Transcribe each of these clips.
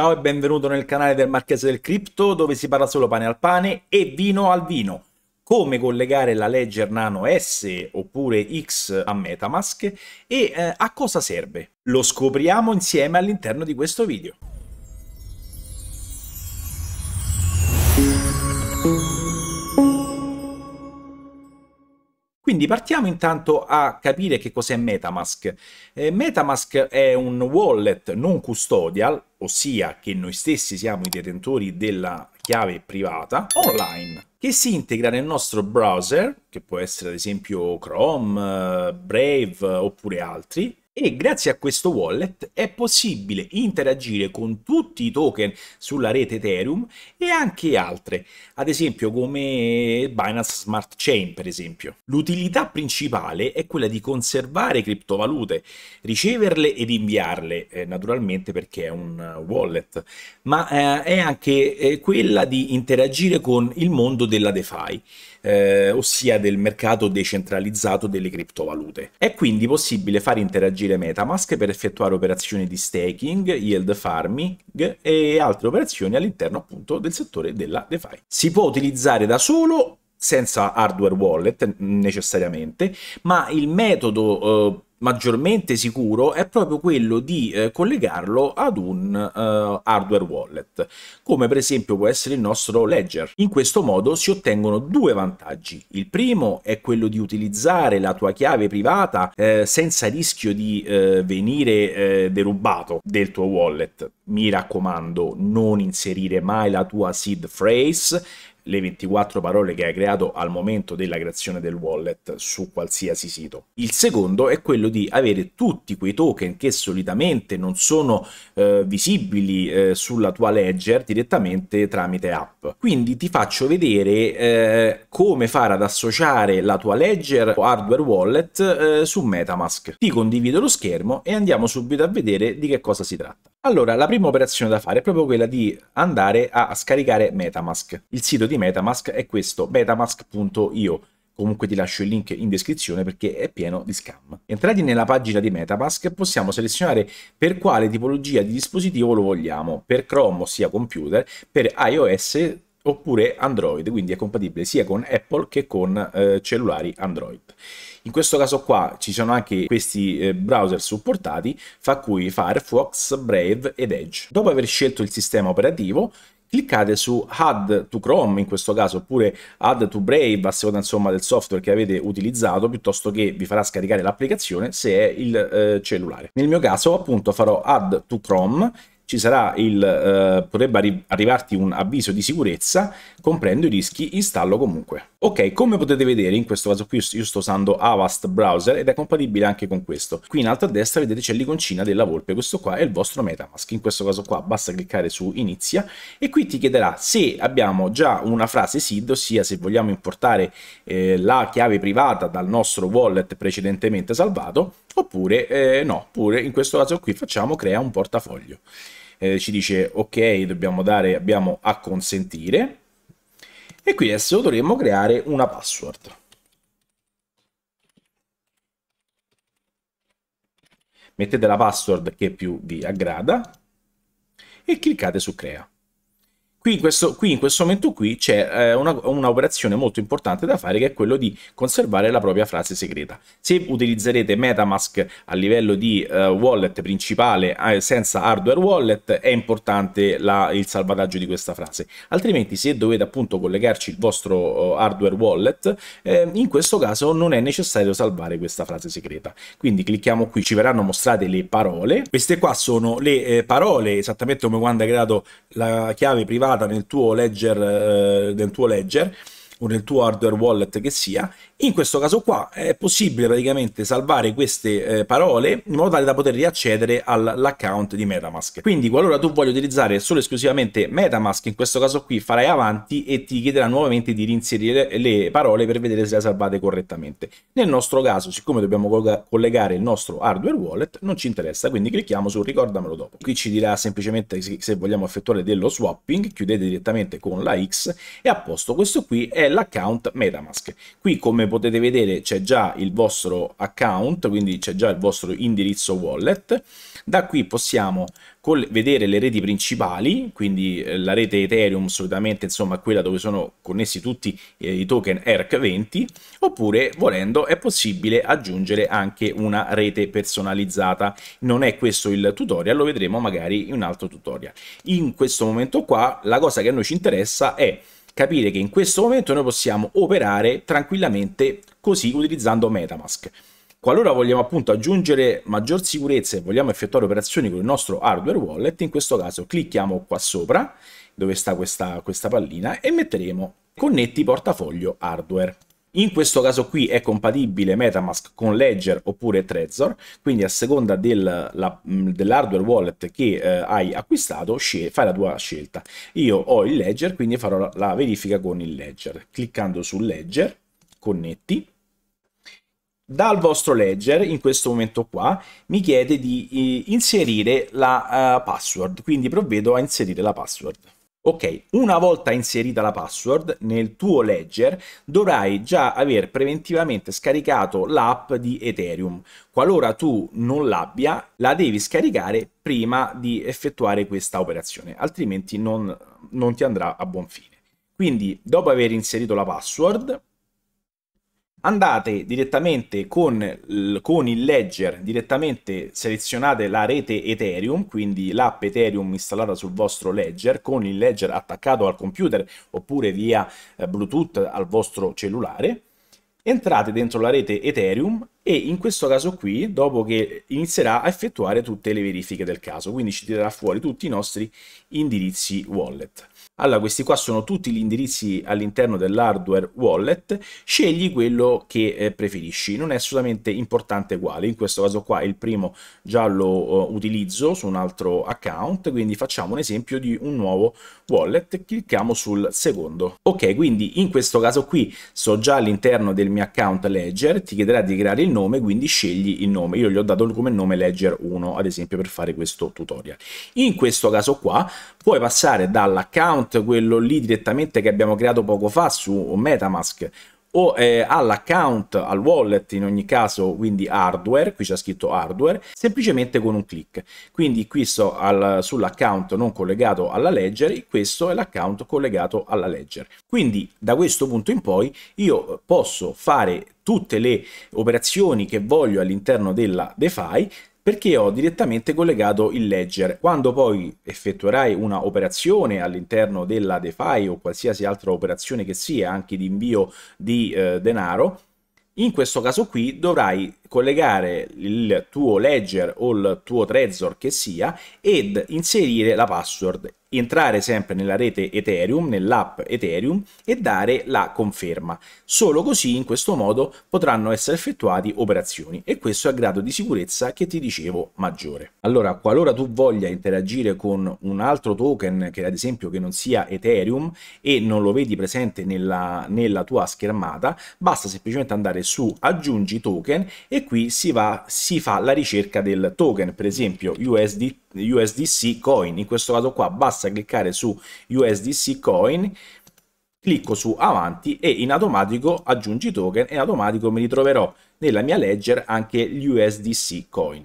Ciao e benvenuto nel canale del Marchese del Cripto dove si parla solo pane al pane e vino al vino. Come collegare la Ledger Nano S oppure X a Metamask e eh, a cosa serve? Lo scopriamo insieme all'interno di questo video. Quindi partiamo intanto a capire che cos'è Metamask. Eh, Metamask è un wallet non custodial, ossia che noi stessi siamo i detentori della chiave privata online che si integra nel nostro browser, che può essere ad esempio Chrome, eh, Brave eh, oppure altri, e grazie a questo wallet è possibile interagire con tutti i token sulla rete Ethereum e anche altre, ad esempio come Binance Smart Chain per esempio. L'utilità principale è quella di conservare criptovalute, riceverle ed inviarle eh, naturalmente perché è un eh, wallet, ma eh, è anche eh, quella di interagire con il mondo della DeFi eh, ossia del mercato decentralizzato delle criptovalute. È quindi possibile far interagire Metamask per effettuare operazioni di staking, yield farming e altre operazioni all'interno appunto del settore della DeFi. Si può utilizzare da solo senza hardware wallet necessariamente, ma il metodo eh, maggiormente sicuro è proprio quello di eh, collegarlo ad un eh, hardware wallet, come per esempio può essere il nostro Ledger. In questo modo si ottengono due vantaggi. Il primo è quello di utilizzare la tua chiave privata eh, senza rischio di eh, venire eh, derubato del tuo wallet. Mi raccomando, non inserire mai la tua seed phrase le 24 parole che hai creato al momento della creazione del wallet su qualsiasi sito. Il secondo è quello di avere tutti quei token che solitamente non sono eh, visibili eh, sulla tua ledger direttamente tramite app. Quindi ti faccio vedere eh, come fare ad associare la tua ledger o hardware wallet eh, su Metamask. Ti condivido lo schermo e andiamo subito a vedere di che cosa si tratta. Allora, la prima operazione da fare è proprio quella di andare a scaricare Metamask, il sito di Metamask è questo, metamask.io. Comunque ti lascio il link in descrizione perché è pieno di scam. Entrati nella pagina di Metamask possiamo selezionare per quale tipologia di dispositivo lo vogliamo, per Chrome ossia computer, per iOS oppure Android, quindi è compatibile sia con Apple che con eh, cellulari Android. In questo caso qua ci sono anche questi eh, browser supportati, fra cui Firefox, Brave ed Edge. Dopo aver scelto il sistema operativo cliccate su Add to Chrome in questo caso oppure Add to Brave a seconda insomma del software che avete utilizzato piuttosto che vi farà scaricare l'applicazione se è il eh, cellulare. Nel mio caso appunto farò Add to Chrome ci sarà il, eh, potrebbe arri arrivarti un avviso di sicurezza, comprendo i rischi, installo comunque. Ok, come potete vedere, in questo caso qui io sto usando Avast Browser ed è compatibile anche con questo. Qui in alto a destra vedete c'è l'iconcina della volpe, questo qua è il vostro Metamask, in questo caso qua basta cliccare su inizia e qui ti chiederà se abbiamo già una frase SID, ossia se vogliamo importare eh, la chiave privata dal nostro wallet precedentemente salvato, oppure eh, no, pure in questo caso qui facciamo crea un portafoglio. Eh, ci dice ok, dobbiamo dare, abbiamo a consentire e qui adesso dovremmo creare una password. Mettete la password che più vi aggrada e cliccate su crea. Qui in, questo, qui in questo, momento qui c'è eh, un'operazione molto importante da fare che è quello di conservare la propria frase segreta. Se utilizzerete Metamask a livello di eh, wallet principale eh, senza hardware wallet è importante la, il salvataggio di questa frase, altrimenti se dovete appunto collegarci il vostro eh, hardware wallet eh, in questo caso non è necessario salvare questa frase segreta. Quindi clicchiamo qui, ci verranno mostrate le parole, queste qua sono le eh, parole esattamente come quando hai creato la chiave privata installata nel tuo ledger, eh, nel tuo ledger o nel tuo hardware wallet che sia. In questo caso qua è possibile praticamente salvare queste eh, parole in modo tale da poter riaccedere all'account di Metamask. Quindi qualora tu voglia utilizzare solo e esclusivamente Metamask, in questo caso qui farai avanti e ti chiederà nuovamente di reinserire le parole per vedere se le salvate correttamente. Nel nostro caso, siccome dobbiamo collegare il nostro hardware wallet, non ci interessa, quindi clicchiamo su ricordamelo dopo. Qui ci dirà semplicemente se vogliamo effettuare dello swapping, chiudete direttamente con la X e a posto questo qui è l'account Metamask. Qui come potete vedere c'è già il vostro account, quindi c'è già il vostro indirizzo wallet. Da qui possiamo vedere le reti principali, quindi eh, la rete Ethereum solitamente insomma quella dove sono connessi tutti eh, i token ERC20, oppure volendo è possibile aggiungere anche una rete personalizzata. Non è questo il tutorial, lo vedremo magari in un altro tutorial. In questo momento qua la cosa che a noi ci interessa è capire che in questo momento noi possiamo operare tranquillamente così utilizzando Metamask. Qualora vogliamo appunto aggiungere maggior sicurezza e vogliamo effettuare operazioni con il nostro hardware wallet, in questo caso clicchiamo qua sopra, dove sta questa, questa pallina, e metteremo connetti portafoglio hardware. In questo caso qui è compatibile Metamask con Ledger oppure Trezor, quindi a seconda del, mm, dell'hardware wallet che eh, hai acquistato fai la tua scelta. Io ho il Ledger, quindi farò la, la verifica con il Ledger. Cliccando su Ledger, connetti dal vostro ledger in questo momento qua mi chiede di eh, inserire la uh, password quindi provvedo a inserire la password Ok, una volta inserita la password nel tuo ledger dovrai già aver preventivamente scaricato l'app di Ethereum. Qualora tu non l'abbia, la devi scaricare prima di effettuare questa operazione, altrimenti non, non ti andrà a buon fine. Quindi, dopo aver inserito la password, andate direttamente con, con il ledger, direttamente selezionate la rete Ethereum, quindi l'app Ethereum installata sul vostro ledger, con il ledger attaccato al computer oppure via eh, Bluetooth al vostro cellulare, entrate dentro la rete Ethereum e in questo caso qui, dopo che inizierà a effettuare tutte le verifiche del caso, quindi ci tirerà fuori tutti i nostri indirizzi wallet. Allora, questi qua sono tutti gli indirizzi all'interno dell'hardware wallet, scegli quello che eh, preferisci, non è assolutamente importante quale, in questo caso qua il primo già lo uh, utilizzo su un altro account, quindi facciamo un esempio di un nuovo wallet, clicchiamo sul secondo. Ok, quindi in questo caso qui sto già all'interno del mio account Ledger, ti chiederà di creare il nome, quindi scegli il nome, io gli ho dato come nome Ledger 1 ad esempio per fare questo tutorial. In questo caso qua puoi passare dall'account account, quello lì direttamente che abbiamo creato poco fa su Metamask, o eh, all'account, al wallet in ogni caso, quindi hardware, qui c'è scritto hardware, semplicemente con un clic. Quindi qui sto sull'account non collegato alla ledger, questo è l'account collegato alla ledger. Quindi da questo punto in poi io posso fare tutte le operazioni che voglio all'interno della DeFi perché ho direttamente collegato il ledger. Quando poi effettuerai una operazione all'interno della DeFi o qualsiasi altra operazione che sia, anche di invio di eh, denaro, in questo caso qui dovrai collegare il tuo ledger o il tuo Trezor che sia ed inserire la password entrare sempre nella rete Ethereum, nell'app Ethereum e dare la conferma. Solo così in questo modo potranno essere effettuati operazioni e questo è il grado di sicurezza che ti dicevo maggiore. Allora, qualora tu voglia interagire con un altro token che ad esempio che non sia Ethereum e non lo vedi presente nella, nella tua schermata, basta semplicemente andare su aggiungi token e qui si, va, si fa la ricerca del token, per esempio USDT USDC coin in questo caso qua basta cliccare su USDC coin clicco su avanti e in automatico aggiungi token e in automatico mi ritroverò nella mia ledger anche gli USDC coin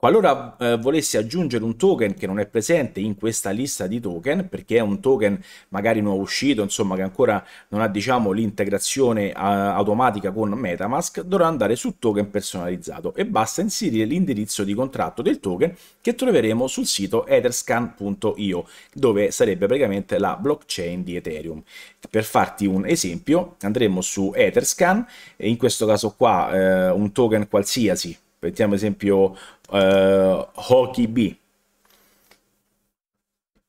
Qualora eh, volessi aggiungere un token che non è presente in questa lista di token, perché è un token magari nuovo uscito, insomma che ancora non ha diciamo l'integrazione eh, automatica con Metamask, dovrò andare su token personalizzato e basta inserire l'indirizzo di contratto del token che troveremo sul sito etherscan.io, dove sarebbe praticamente la blockchain di Ethereum. Per farti un esempio, andremo su Etherscan, e in questo caso qua eh, un token qualsiasi, mettiamo esempio eh, Hockey B.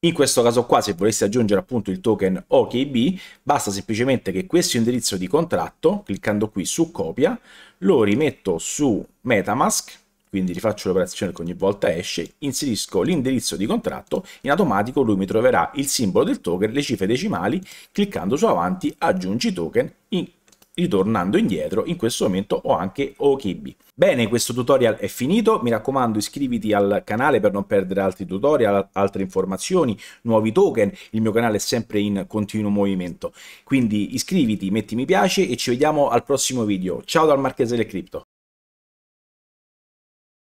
In questo caso qua, se volessi aggiungere appunto il token OKB, basta semplicemente che questo indirizzo di contratto, cliccando qui su copia, lo rimetto su Metamask, quindi rifaccio l'operazione che ogni volta esce, inserisco l'indirizzo di contratto, in automatico lui mi troverà il simbolo del token, le cifre decimali, cliccando su avanti aggiungi token, in ritornando indietro in questo momento ho anche Okibi. Bene, questo tutorial è finito, mi raccomando iscriviti al canale per non perdere altri tutorial, altre informazioni, nuovi token, il mio canale è sempre in continuo movimento. Quindi iscriviti, metti mi piace e ci vediamo al prossimo video. Ciao dal Marchese del Cripto!